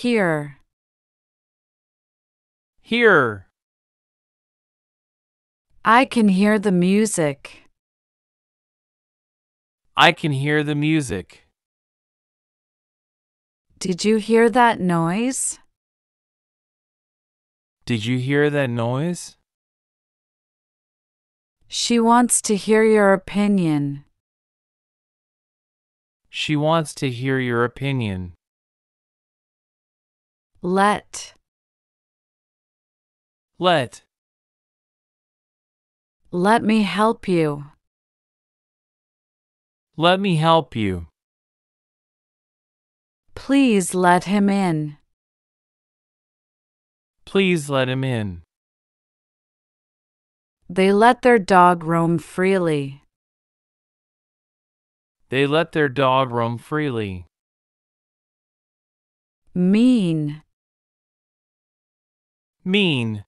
Here. Here. I can hear the music. I can hear the music. Did you hear that noise? Did you hear that noise? She wants to hear your opinion. She wants to hear your opinion. Let. Let. Let me help you. Let me help you. Please let him in. Please let him in. They let their dog roam freely. They let their dog roam freely. Mean mean?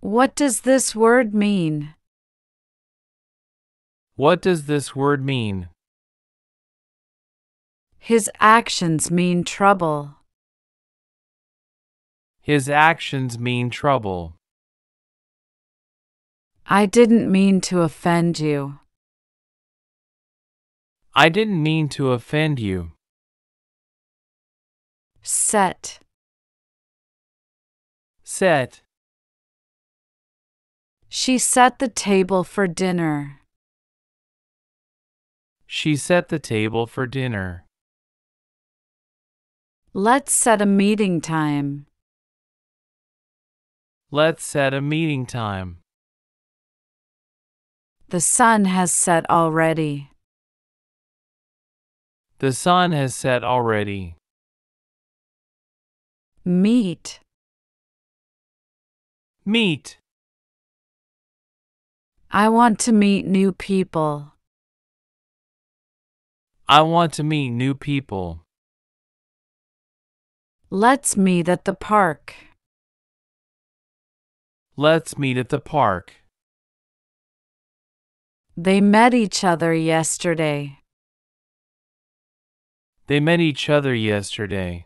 What does this word mean? What does this word mean? His actions mean trouble. His actions mean trouble. I didn't mean to offend you. I didn't mean to offend you. Set. Set. She set the table for dinner. She set the table for dinner. Let's set a meeting time. Let's set a meeting time. The sun has set already. The sun has set already. Meet. Meet. I want to meet new people. I want to meet new people. Let's meet at the park. Let's meet at the park. They met each other yesterday. They met each other yesterday.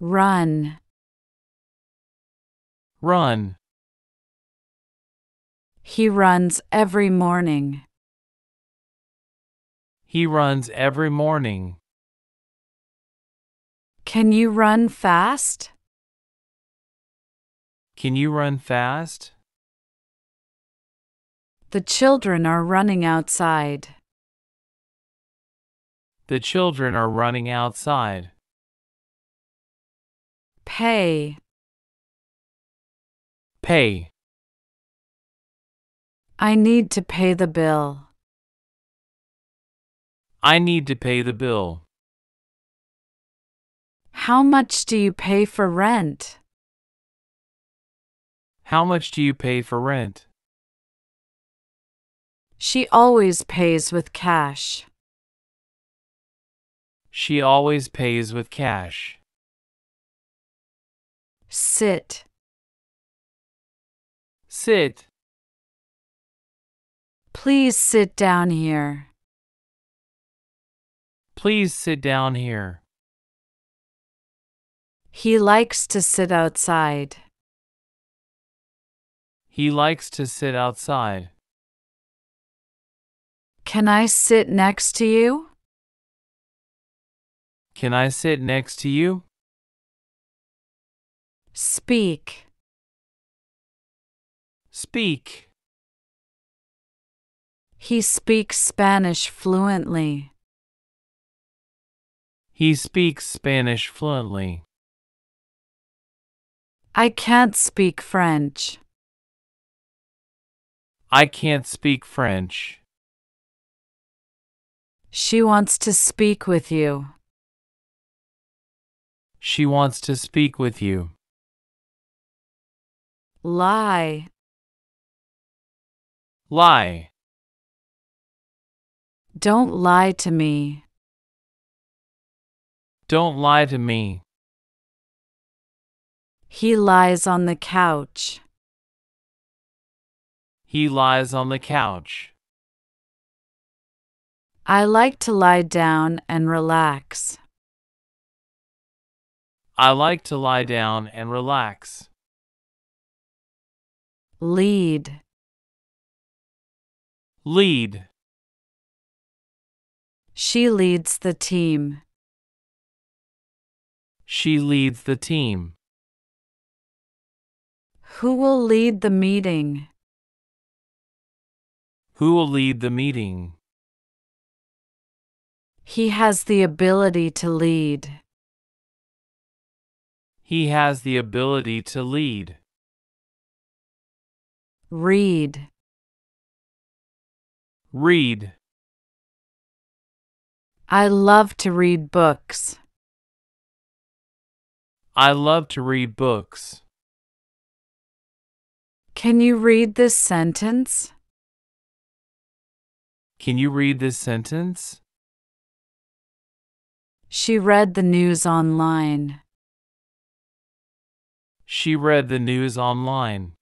Run. Run. He runs every morning. He runs every morning. Can you run fast? Can you run fast? The children are running outside. The children are running outside. Pay. Pay. I need to pay the bill. I need to pay the bill. How much do you pay for rent? How much do you pay for rent? She always pays with cash. She always pays with cash. Sit. Sit. Please sit down here. Please sit down here. He likes to sit outside. He likes to sit outside. Can I sit next to you? Can I sit next to you? Speak. Speak. He speaks Spanish fluently. He speaks Spanish fluently. I can't speak French. I can't speak French. She wants to speak with you. She wants to speak with you. Lie. Lie. Don't lie to me. Don't lie to me. He lies on the couch. He lies on the couch. I like to lie down and relax. I like to lie down and relax. Lead. Lead. She leads the team. She leads the team. Who will lead the meeting? Who will lead the meeting? He has the ability to lead. He has the ability to lead. Read. Read. I love to read books. I love to read books. Can you read this sentence? Can you read this sentence? She read the news online. She read the news online.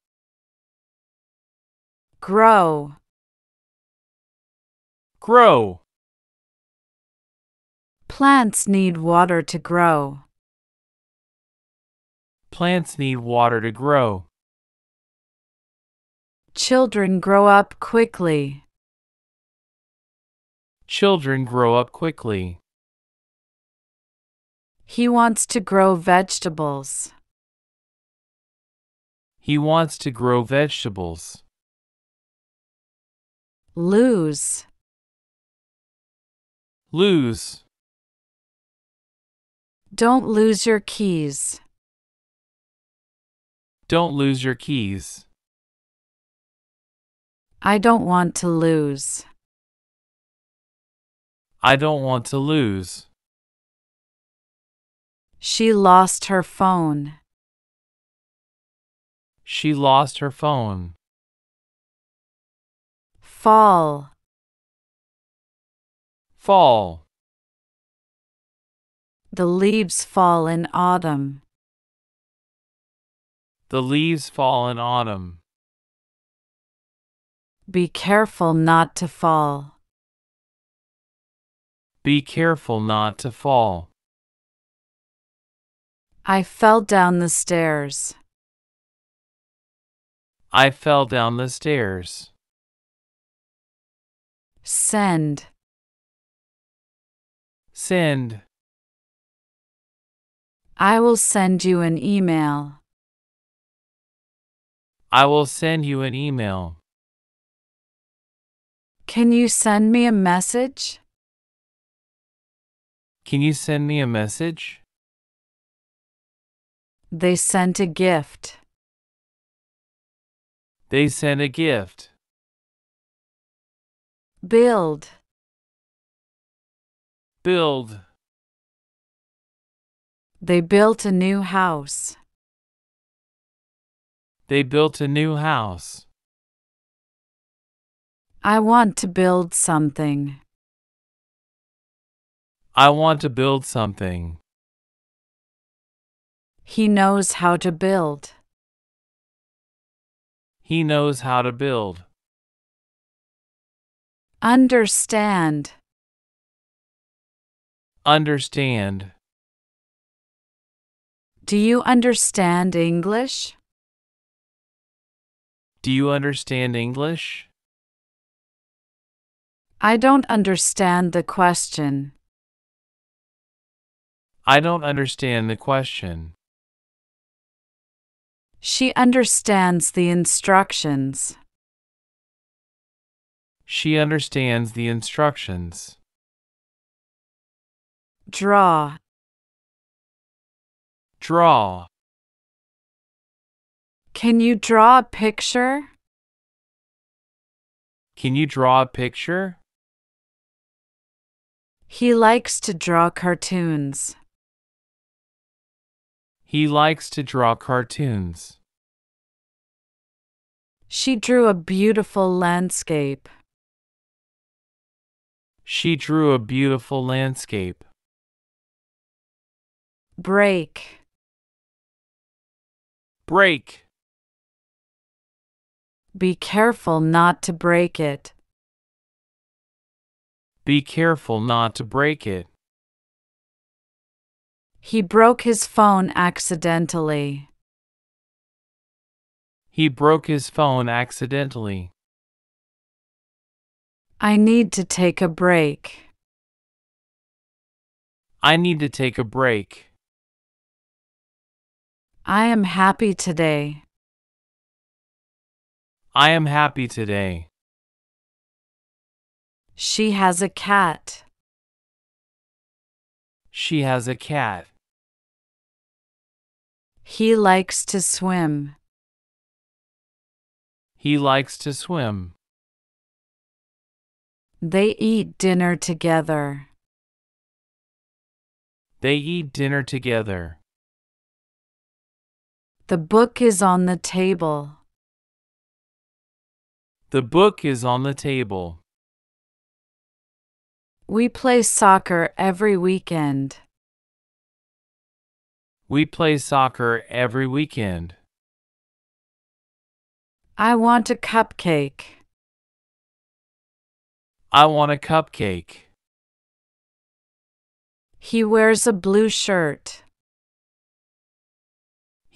Grow. Grow. Plants need water to grow. Plants need water to grow. Children grow up quickly. Children grow up quickly. He wants to grow vegetables. He wants to grow vegetables. Lose. Lose. Don't lose your keys. Don't lose your keys. I don't want to lose. I don't want to lose. She lost her phone. She lost her phone. Fall. Fall. The leaves fall in autumn. The leaves fall in autumn. Be careful not to fall. Be careful not to fall. I fell down the stairs. I fell down the stairs. Send. Send. I will send you an email. I will send you an email. Can you send me a message? Can you send me a message? They sent a gift. They sent a gift. Build. Build. They built a new house. They built a new house. I want to build something. I want to build something. He knows how to build. He knows how to build. Understand. Understand. Do you understand English? Do you understand English? I don't understand the question. I don't understand the question. She understands the instructions. She understands the instructions draw draw Can you draw a picture? Can you draw a picture? He likes to draw cartoons. He likes to draw cartoons. She drew a beautiful landscape. She drew a beautiful landscape break break be careful not to break it be careful not to break it he broke his phone accidentally he broke his phone accidentally I need to take a break. I need to take a break. I am happy today. I am happy today. She has a cat. She has a cat. He likes to swim. He likes to swim. They eat dinner together. They eat dinner together. The book is on the table. The book is on the table. We play soccer every weekend. We play soccer every weekend. I want a cupcake. I want a cupcake. He wears a blue shirt.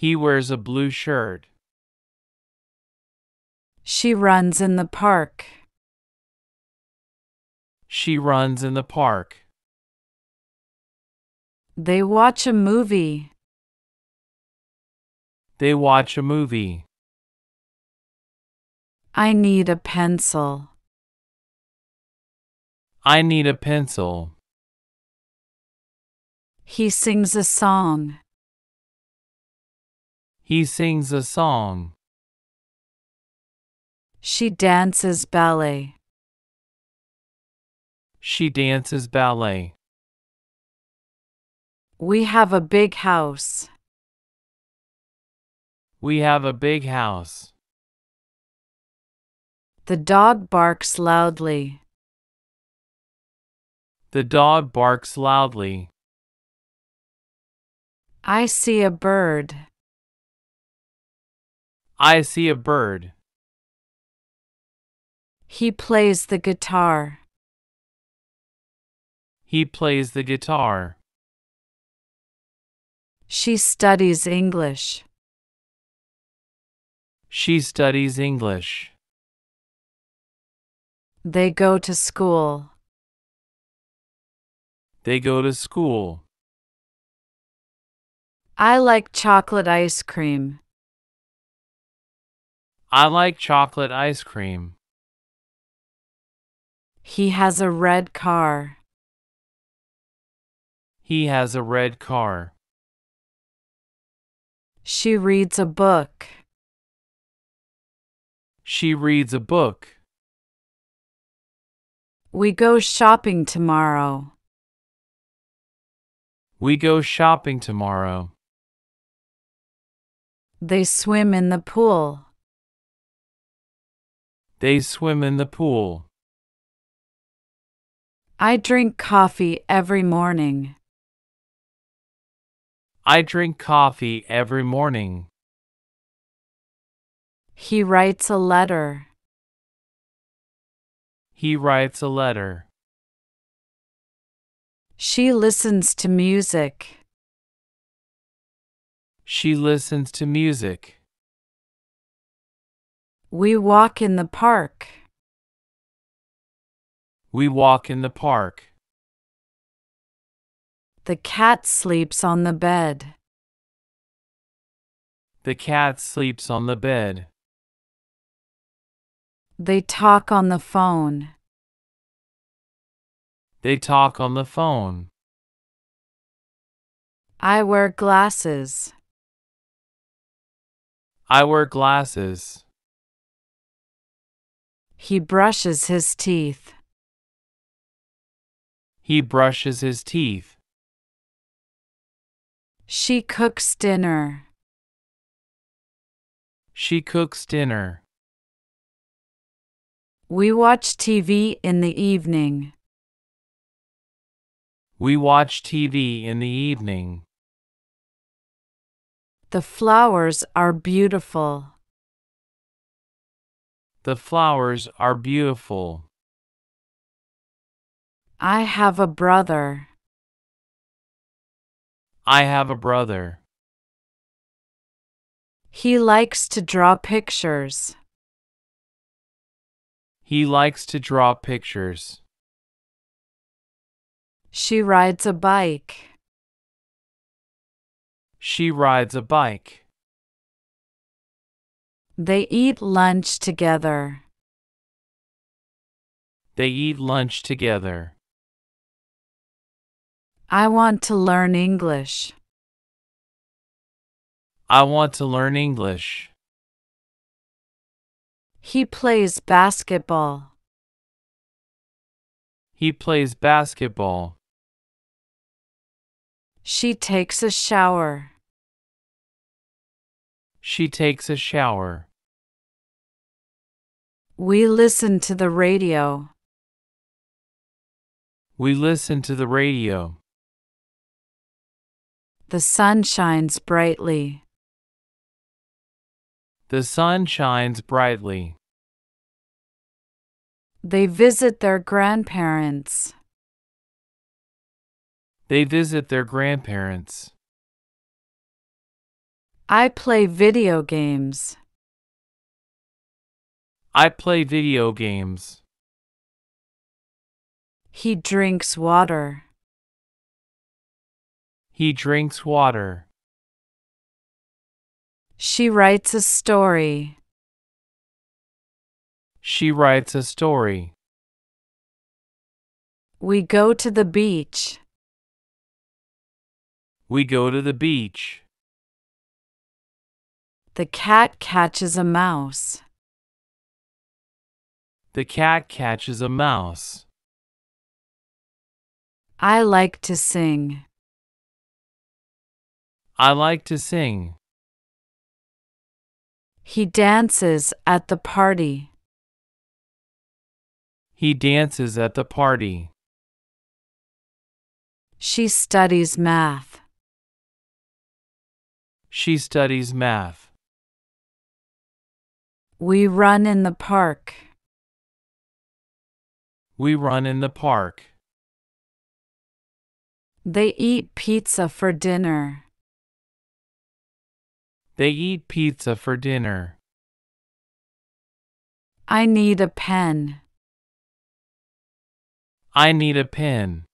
He wears a blue shirt. She runs in the park. She runs in the park. They watch a movie. They watch a movie. I need a pencil. I need a pencil. He sings a song. He sings a song. She dances ballet. She dances ballet. We have a big house. We have a big house. The dog barks loudly. The dog barks loudly. I see a bird. I see a bird. He plays the guitar. He plays the guitar. She studies English. She studies English. They go to school. They go to school. I like chocolate ice cream. I like chocolate ice cream. He has a red car. He has a red car. She reads a book. She reads a book. We go shopping tomorrow. We go shopping tomorrow. They swim in the pool. They swim in the pool. I drink coffee every morning. I drink coffee every morning. He writes a letter. He writes a letter. She listens to music. She listens to music. We walk in the park. We walk in the park. The cat sleeps on the bed. The cat sleeps on the bed. They talk on the phone. They talk on the phone. I wear glasses. I wear glasses. He brushes his teeth. He brushes his teeth. She cooks dinner. She cooks dinner. We watch TV in the evening. We watch TV in the evening. The flowers are beautiful. The flowers are beautiful. I have a brother. I have a brother. He likes to draw pictures. He likes to draw pictures. She rides a bike. She rides a bike. They eat lunch together. They eat lunch together. I want to learn English. I want to learn English. He plays basketball. He plays basketball. She takes a shower. She takes a shower. We listen to the radio. We listen to the radio. The sun shines brightly. The sun shines brightly. They visit their grandparents. They visit their grandparents. I play video games. I play video games. He drinks water. He drinks water. She writes a story. She writes a story. We go to the beach. We go to the beach. The cat catches a mouse. The cat catches a mouse. I like to sing. I like to sing. He dances at the party. He dances at the party. She studies math. She studies math. We run in the park. We run in the park. They eat pizza for dinner. They eat pizza for dinner. I need a pen. I need a pen.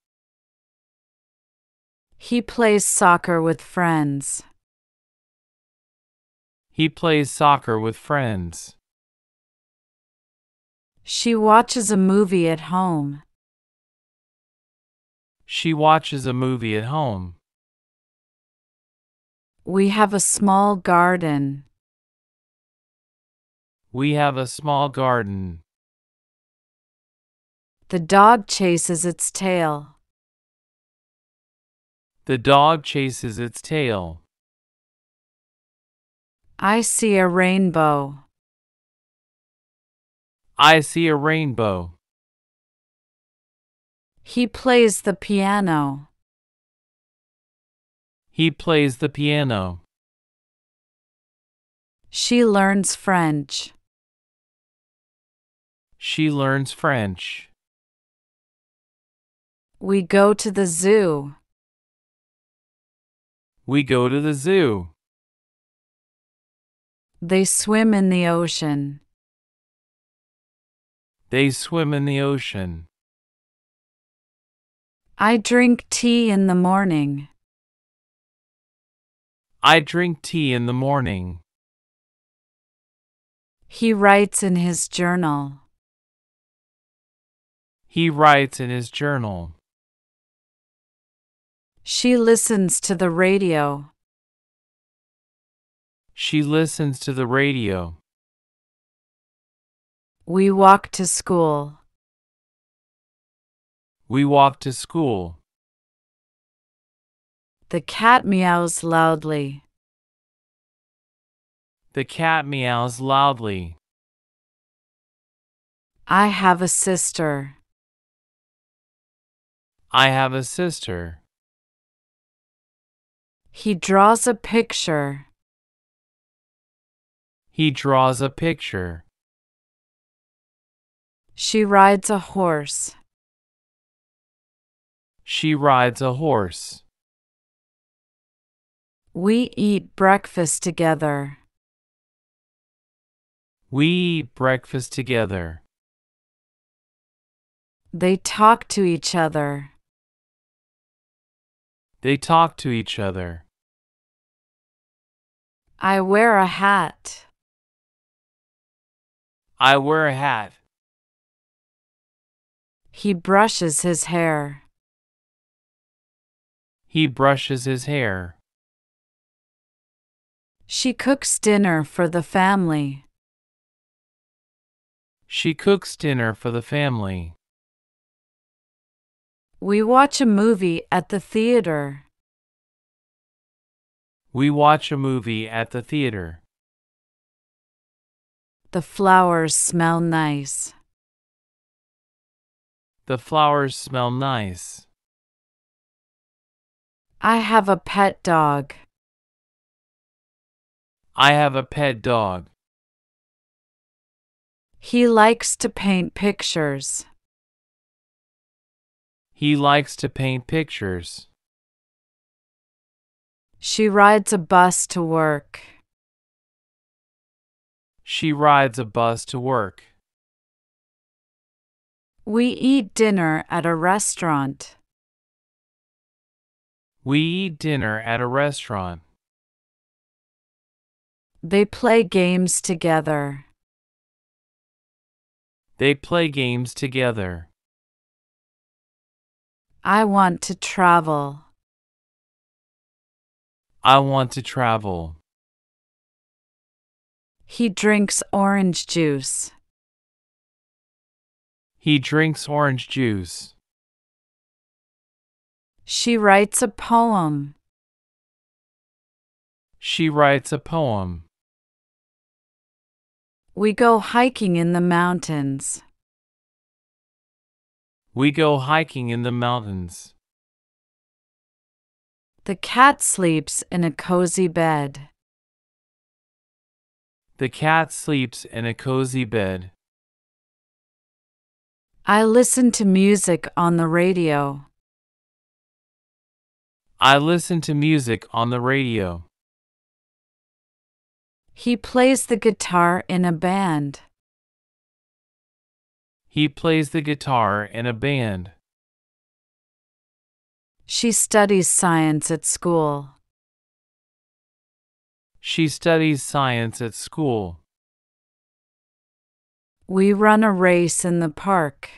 He plays soccer with friends. He plays soccer with friends. She watches a movie at home. She watches a movie at home. We have a small garden. We have a small garden. The dog chases its tail. The dog chases its tail. I see a rainbow. I see a rainbow. He plays the piano. He plays the piano. She learns French. She learns French. We go to the zoo. We go to the zoo. They swim in the ocean. They swim in the ocean. I drink tea in the morning. I drink tea in the morning. He writes in his journal. He writes in his journal. She listens to the radio. She listens to the radio. We walk to school. We walk to school. The cat meows loudly. The cat meows loudly. I have a sister. I have a sister. He draws a picture. He draws a picture. She rides a horse. She rides a horse. We eat breakfast together. We eat breakfast together. They talk to each other. They talk to each other. I wear a hat. I wear a hat. He brushes his hair. He brushes his hair. She cooks dinner for the family. She cooks dinner for the family. We watch a movie at the theater. We watch a movie at the theater. The flowers smell nice. The flowers smell nice. I have a pet dog. I have a pet dog. He likes to paint pictures. He likes to paint pictures. She rides a bus to work. She rides a bus to work. We eat dinner at a restaurant. We eat dinner at a restaurant. They play games together. They play games together. I want to travel. I want to travel. He drinks orange juice. He drinks orange juice. She writes a poem. She writes a poem. We go hiking in the mountains. We go hiking in the mountains. The cat sleeps in a cozy bed. The cat sleeps in a cozy bed. I listen to music on the radio. I listen to music on the radio. He plays the guitar in a band. He plays the guitar in a band. She studies science at school. She studies science at school. We run a race in the park.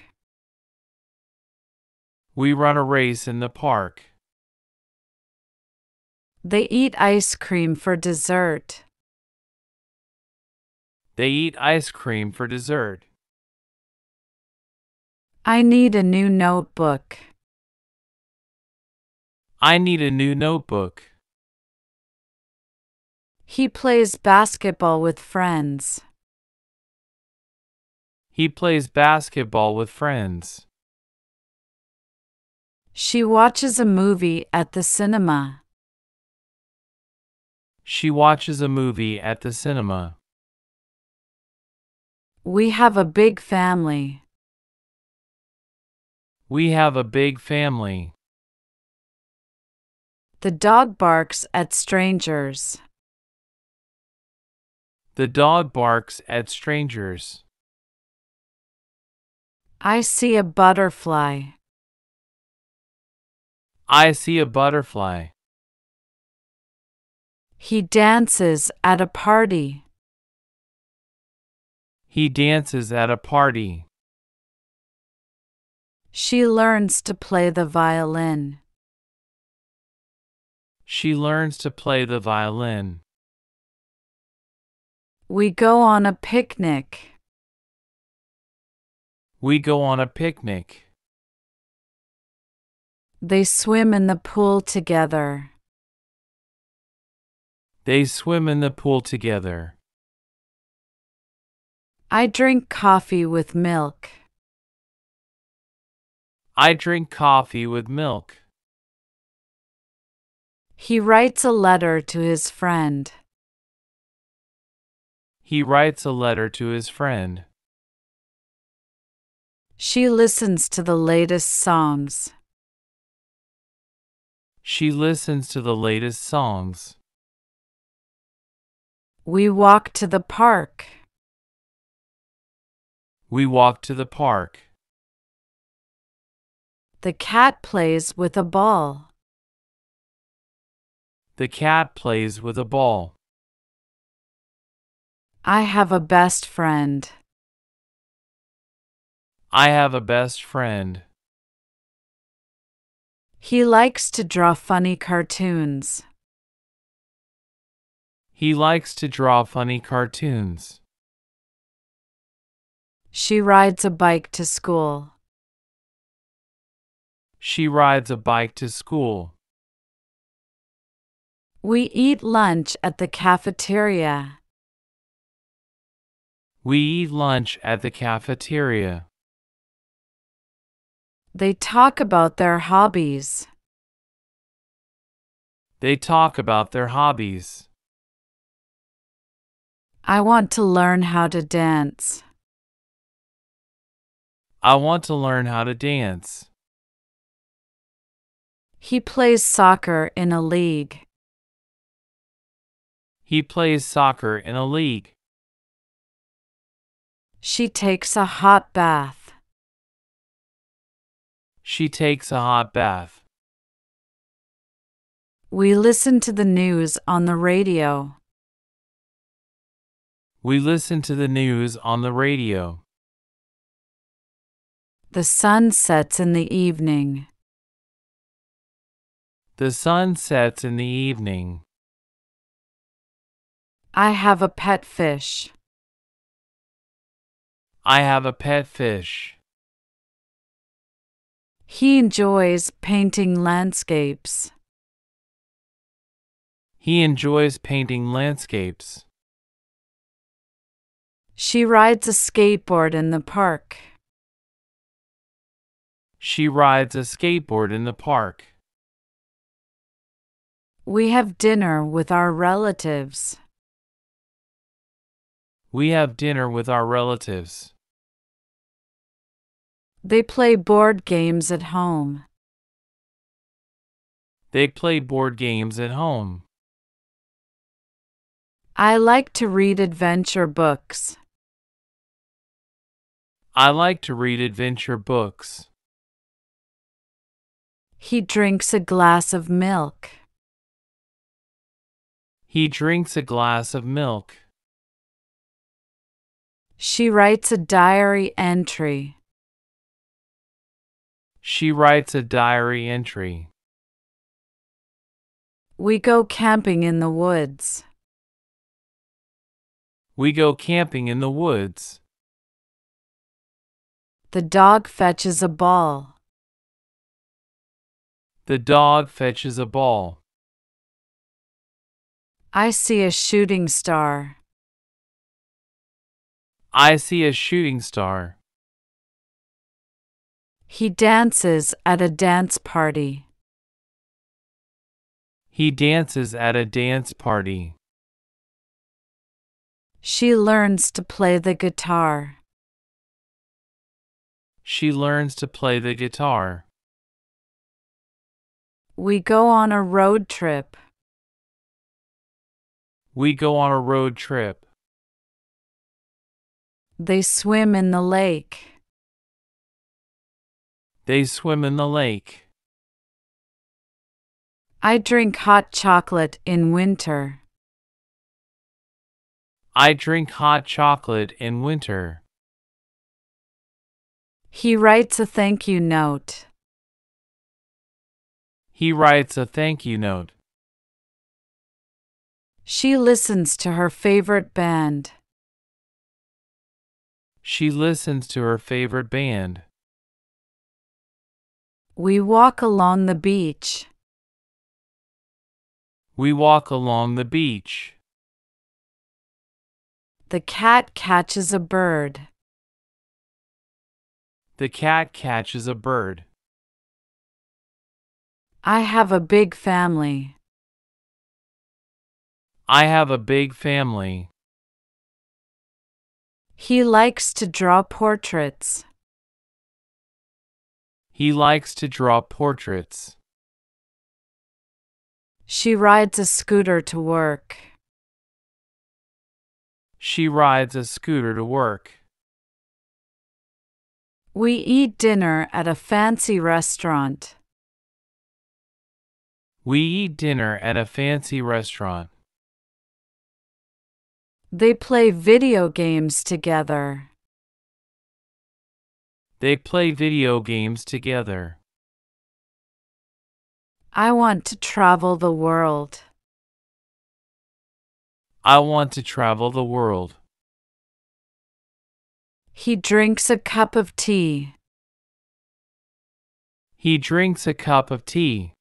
We run a race in the park. They eat ice cream for dessert. They eat ice cream for dessert. I need a new notebook. I need a new notebook. He plays basketball with friends. He plays basketball with friends. She watches a movie at the cinema. She watches a movie at the cinema. We have a big family. We have a big family. The dog barks at strangers. The dog barks at strangers. I see a butterfly. I see a butterfly. He dances at a party. He dances at a party. She learns to play the violin. She learns to play the violin. We go on a picnic. We go on a picnic. They swim in the pool together. They swim in the pool together. I drink coffee with milk. I drink coffee with milk. He writes a letter to his friend. He writes a letter to his friend. She listens to the latest songs. She listens to the latest songs. We walk to the park. We walk to the park. The cat plays with a ball. The cat plays with a ball. I have a best friend. I have a best friend. He likes to draw funny cartoons. He likes to draw funny cartoons. She rides a bike to school. She rides a bike to school. We eat lunch at the cafeteria. We eat lunch at the cafeteria. They talk about their hobbies. They talk about their hobbies. I want to learn how to dance. I want to learn how to dance. He plays soccer in a league. He plays soccer in a league. She takes a hot bath. She takes a hot bath. We listen to the news on the radio. We listen to the news on the radio. The sun sets in the evening. The sun sets in the evening. I have a pet fish. I have a pet fish. He enjoys painting landscapes. He enjoys painting landscapes. She rides a skateboard in the park. She rides a skateboard in the park. We have dinner with our relatives. We have dinner with our relatives. They play board games at home. They play board games at home. I like to read adventure books. I like to read adventure books. He drinks a glass of milk. He drinks a glass of milk. She writes a diary entry. She writes a diary entry. We go camping in the woods. We go camping in the woods. The dog fetches a ball. The dog fetches a ball. I see a shooting star. I see a shooting star. He dances at a dance party. He dances at a dance party. She learns to play the guitar. She learns to play the guitar. We go on a road trip. We go on a road trip. They swim in the lake. They swim in the lake. I drink hot chocolate in winter. I drink hot chocolate in winter. He writes a thank you note. He writes a thank you note. She listens to her favorite band. She listens to her favorite band. We walk along the beach. We walk along the beach. The cat catches a bird. The cat catches a bird. I have a big family. I have a big family. He likes to draw portraits. He likes to draw portraits. She rides a scooter to work. She rides a scooter to work. We eat dinner at a fancy restaurant. We eat dinner at a fancy restaurant. They play video games together. They play video games together. I want to travel the world. I want to travel the world. He drinks a cup of tea. He drinks a cup of tea.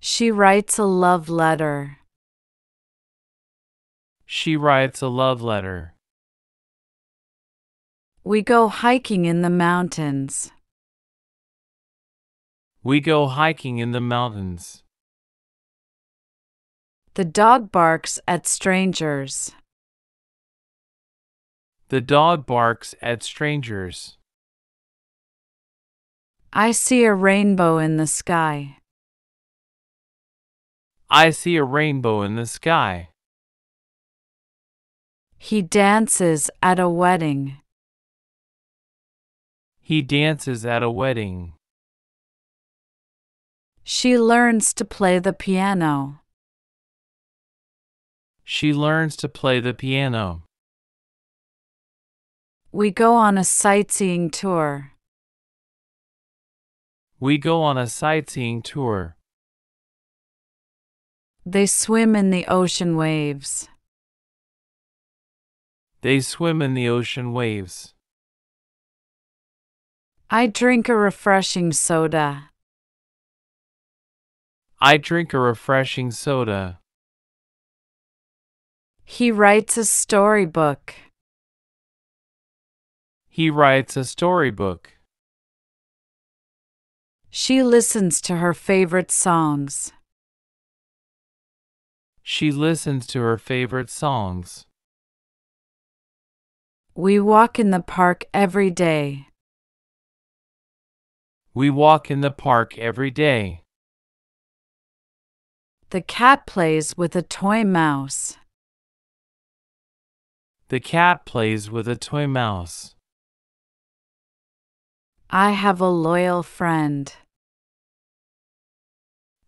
She writes a love letter. She writes a love letter. We go hiking in the mountains. We go hiking in the mountains. The dog barks at strangers. The dog barks at strangers. I see a rainbow in the sky. I see a rainbow in the sky. He dances at a wedding. He dances at a wedding. She learns to play the piano. She learns to play the piano. We go on a sightseeing tour. We go on a sightseeing tour. They swim in the ocean waves. They swim in the ocean waves. I drink a refreshing soda. I drink a refreshing soda. He writes a storybook. He writes a storybook. She listens to her favorite songs. She listens to her favorite songs. We walk in the park every day. We walk in the park every day. The cat plays with a toy mouse. The cat plays with a toy mouse. I have a loyal friend.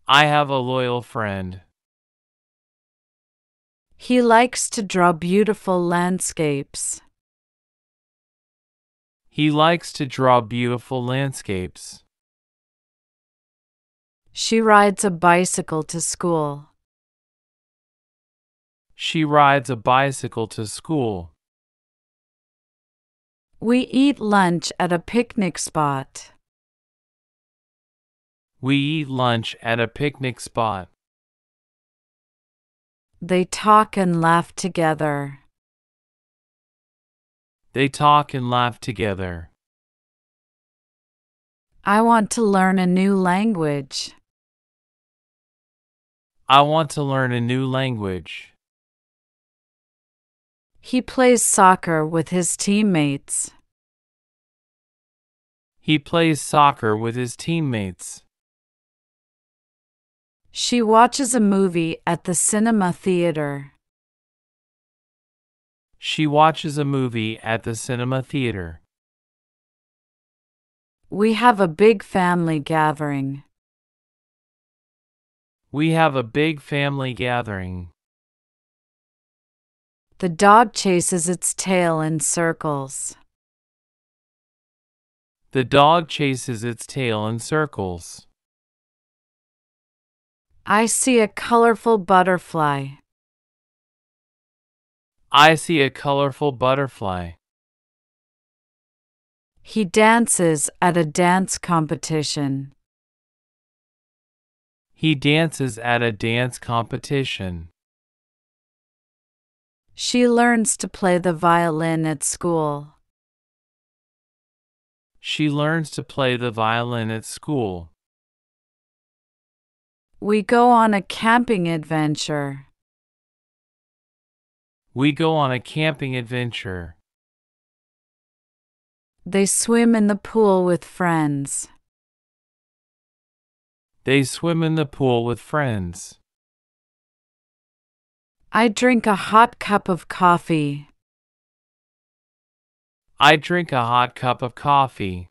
I have a loyal friend. He likes to draw beautiful landscapes. He likes to draw beautiful landscapes. She rides a bicycle to school. She rides a bicycle to school. We eat lunch at a picnic spot. We eat lunch at a picnic spot. They talk and laugh together. They talk and laugh together. I want to learn a new language. I want to learn a new language. He plays soccer with his teammates. He plays soccer with his teammates. She watches a movie at the cinema theater. She watches a movie at the cinema theater. We have a big family gathering. We have a big family gathering. The dog chases its tail in circles. The dog chases its tail in circles. I see a colorful butterfly. I see a colorful butterfly. He dances at a dance competition. He dances at a dance competition. She learns to play the violin at school. She learns to play the violin at school. We go on a camping adventure. We go on a camping adventure. They swim in the pool with friends. They swim in the pool with friends. I drink a hot cup of coffee. I drink a hot cup of coffee.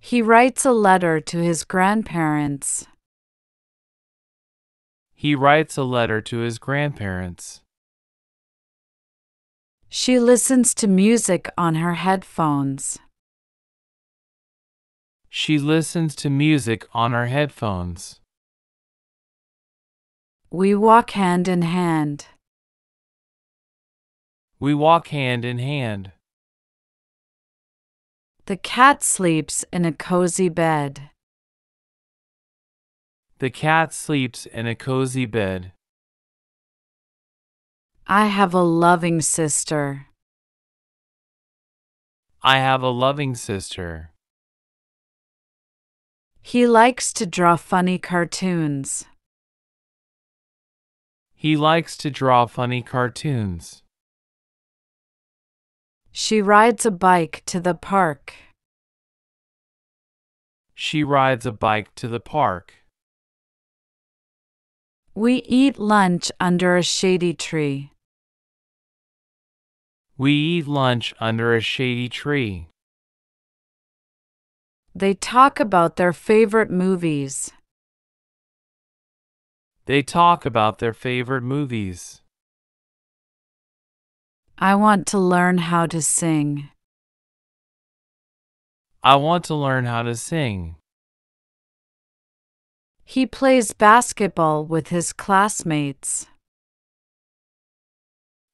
He writes a letter to his grandparents. He writes a letter to his grandparents. She listens to music on her headphones. She listens to music on her headphones. We walk hand in hand. We walk hand in hand. The cat sleeps in a cozy bed. The cat sleeps in a cozy bed. I have a loving sister. I have a loving sister. He likes to draw funny cartoons. He likes to draw funny cartoons. She rides a bike to the park. She rides a bike to the park. We eat lunch under a shady tree. We eat lunch under a shady tree. They talk about their favorite movies. They talk about their favorite movies. I want to learn how to sing. I want to learn how to sing. He plays basketball with his classmates.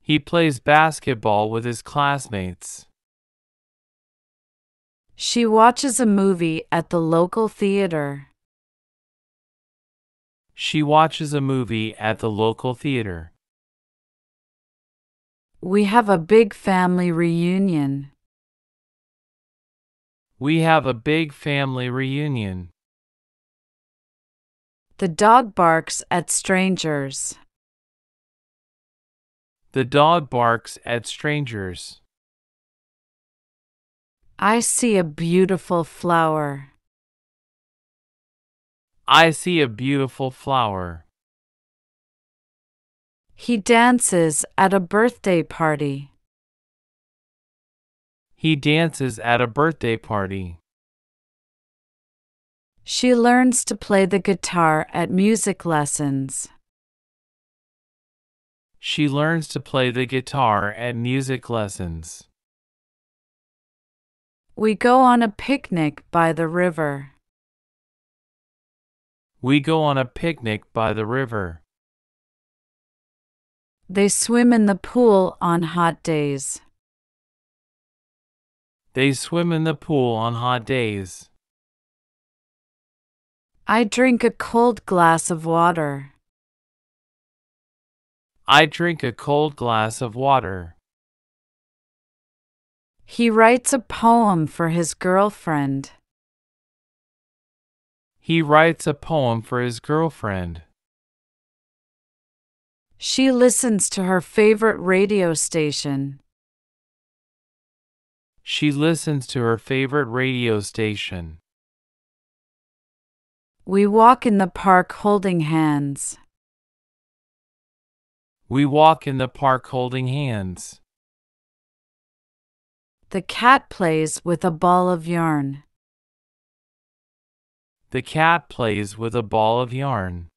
He plays basketball with his classmates. She watches a movie at the local theater. She watches a movie at the local theater. We have a big family reunion. We have a big family reunion. The dog barks at strangers. The dog barks at strangers. I see a beautiful flower. I see a beautiful flower. He dances at a birthday party. He dances at a birthday party. She learns to play the guitar at music lessons. She learns to play the guitar at music lessons. We go on a picnic by the river. We go on a picnic by the river. They swim in the pool on hot days. They swim in the pool on hot days. I drink a cold glass of water. I drink a cold glass of water. He writes a poem for his girlfriend. He writes a poem for his girlfriend. She listens to her favorite radio station. She listens to her favorite radio station. We walk in the park holding hands. We walk in the park holding hands. The cat plays with a ball of yarn. The cat plays with a ball of yarn.